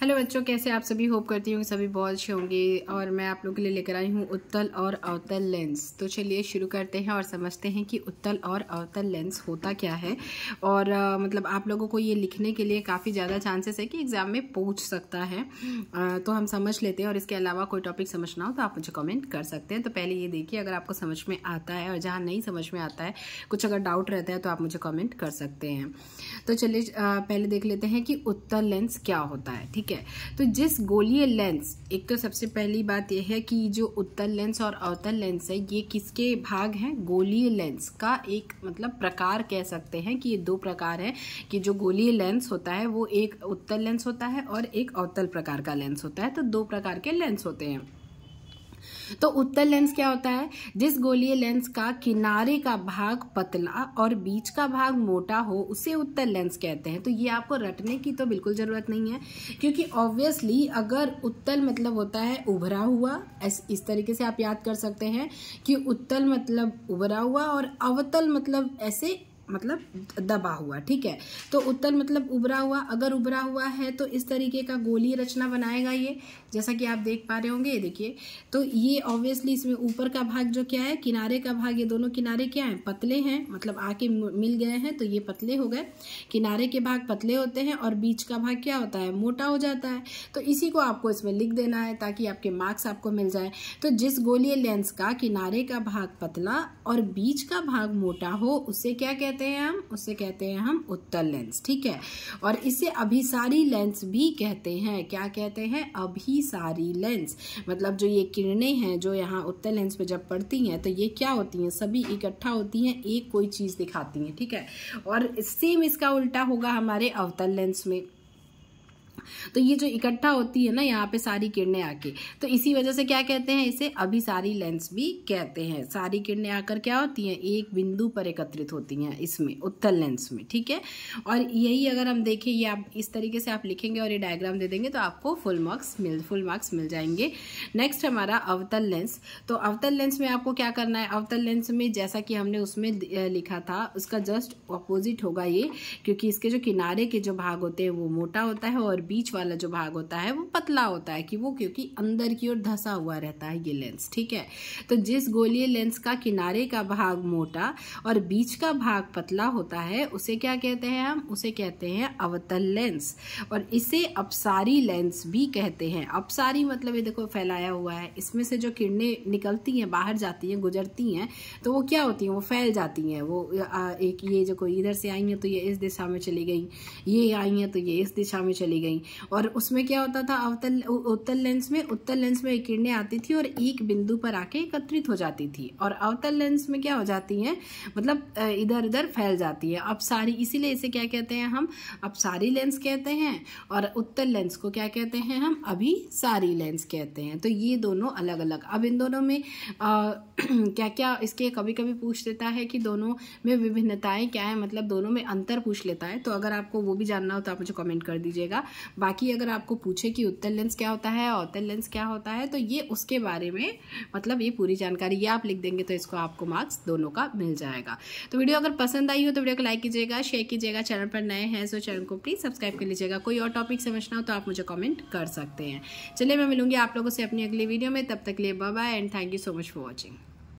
hello बच्चों कैसे आप सभी होप करती हूँ सभी बहुत अच्छे होंगे और मैं आप लोगों के लिए लेकर आई हूँ उत्तल और अवतल लेंस तो चलिए शुरू करते हैं और समझते हैं कि उत्तल और अवतल लेंस होता क्या है और आ, मतलब आप लोगों को ये लिखने के लिए काफ़ी ज़्यादा चांसेस है कि एग्ज़ाम में पूछ सकता है आ, तो हम समझ लेते हैं और इसके अलावा कोई टॉपिक समझना हो तो आप मुझे कॉमेंट कर सकते हैं तो पहले ये देखिए अगर आपको समझ में आता है और जहाँ नहीं समझ में आता है कुछ अगर डाउट रहता है तो आप मुझे कॉमेंट कर सकते हैं तो चलिए पहले देख लेते हैं कि उत्तल लेंस क्या होता है ठीक ठीक है तो जिस गोलीय लेंस एक तो सबसे पहली बात यह है कि जो उत्तल लेंस और अवतल लेंस है ये किसके भाग हैं गोलीय लेंस का एक मतलब प्रकार कह सकते हैं कि ये दो प्रकार हैं कि जो गोलीय लेंस होता है वो एक उत्तल लेंस होता है और एक अवतल प्रकार का लेंस होता है तो दो प्रकार के लेंस होते हैं तो उत्तल लेंस क्या होता है जिस गोलीय लेंस का किनारे का भाग पतला और बीच का भाग मोटा हो उसे उत्तल लेंस कहते हैं तो ये आपको रटने की तो बिल्कुल ज़रूरत नहीं है क्योंकि ऑब्वियसली अगर उत्तल मतलब होता है उभरा हुआ इस तरीके से आप याद कर सकते हैं कि उत्तल मतलब उभरा हुआ और अवतल मतलब ऐसे मतलब दबा हुआ ठीक है तो उत्तल मतलब उभरा हुआ अगर उभरा हुआ है तो इस तरीके का गोली रचना बनाएगा ये जैसा कि आप देख पा रहे होंगे ये देखिए तो ये ऑब्वियसली इसमें ऊपर का भाग जो क्या है किनारे का भाग ये दोनों किनारे क्या हैं पतले हैं मतलब आके मिल गए हैं तो ये पतले हो गए किनारे के भाग पतले होते हैं और बीच का भाग क्या होता है मोटा हो जाता है तो इसी को आपको इसमें लिख देना है ताकि आपके मार्क्स आपको मिल जाए तो जिस गोली लेंस का किनारे का भाग पतला और बीच का भाग मोटा हो उसे क्या कहते कहते हैं हम उसे कहते हैं हम उत्तल लेंस ठीक है और इसे अभिसारी लेंस भी कहते हैं क्या कहते हैं अभिसारी लेंस मतलब जो ये किरणें हैं जो यहाँ उत्तल लेंस पे जब पड़ती हैं तो ये क्या होती हैं सभी इकट्ठा होती हैं एक कोई चीज़ दिखाती हैं ठीक है और सेम इसका उल्टा होगा हमारे अवतल लेंस में तो ये जो इकट्ठा होती है ना यहाँ पे सारी किरणें आके तो इसी वजह से क्या कहते हैं इसे अभी सारी लेंस भी कहते हैं सारी किरणें आकर क्या होती हैं एक बिंदु पर एकत्रित होती हैं इसमें उत्तर लेंस में ठीक है और यही अगर हम देखें ये आप इस तरीके से आप लिखेंगे और ये डायग्राम दे देंगे तो आपको फुल मार्क्स मिल फुल मार्क्स मिल जाएंगे नेक्स्ट हमारा अवतल लेंस तो अवतल लेंस में आपको क्या करना है अवतल लेंस में जैसा कि हमने उसमें लिखा था उसका जस्ट अपोजिट होगा ये क्योंकि इसके जो किनारे के जो भाग होते हैं वो मोटा होता है और बीच बीच वाला जो भाग होता है वो पतला होता है कि वो क्योंकि अंदर की ओर धसा हुआ रहता है ये लेंस ठीक है तो जिस गोलीय लेंस का किनारे का भाग मोटा और बीच का भाग पतला होता है उसे क्या कहते हैं हम उसे कहते हैं अवतल लेंस और इसे अपसारी लेंस भी कहते हैं अपसारी मतलब ये देखो फैलाया हुआ है इसमें से जो किरणें निकलती हैं बाहर जाती हैं गुजरती हैं तो वो क्या होती हैं वो फैल जाती हैं वो एक ये जो कोई इधर से आई हैं तो ये इस दिशा में चली गई ये आई हैं तो ये इस दिशा में चली गई और उसमें क्या होता था अवतल उत्तल लेंस में उत्तल लेंस में किरणें आती थी और एक बिंदु पर आके एकत्रित हो जाती थी और अवतल लेंस में क्या हो जाती हैं मतलब इधर उधर फैल जाती है अब सारी इसीलिए इसे क्या कहते हैं हम अब सारी लेंस कहते हैं और उत्तल लेंस को क्या कहते हैं हम अभी सारी लेंस कहते हैं तो ये दोनों अलग अलग अब इन दोनों में आ, क्या क्या इसके कभी कभी पूछ लेता है कि दोनों में विभिन्नताएं क्या है मतलब दोनों में अंतर पूछ लेता है तो अगर आपको वो भी जानना हो तो आप मुझे कमेंट कर दीजिएगा बाकी अगर आपको पूछे कि उत्तर लेंस क्या होता है अवतल लेंस क्या होता है तो ये उसके बारे में मतलब ये पूरी जानकारी ये आप लिख देंगे तो इसको आपको मार्क्स दोनों का मिल जाएगा तो वीडियो अगर पसंद आई हो तो वीडियो को लाइक कीजिएगा शेयर कीजिएगा चैनल पर नए हैं तो चैनल को प्लीज़ सब्सक्राइब कर लीजिएगा कोई और टॉपिक समझना हो तो आप मुझे कॉमेंट कर सकते हैं चलिए मैं मिलूंगी आप लोगों से अपनी अगली वीडियो में तब तक लिए bye and thank you so much for watching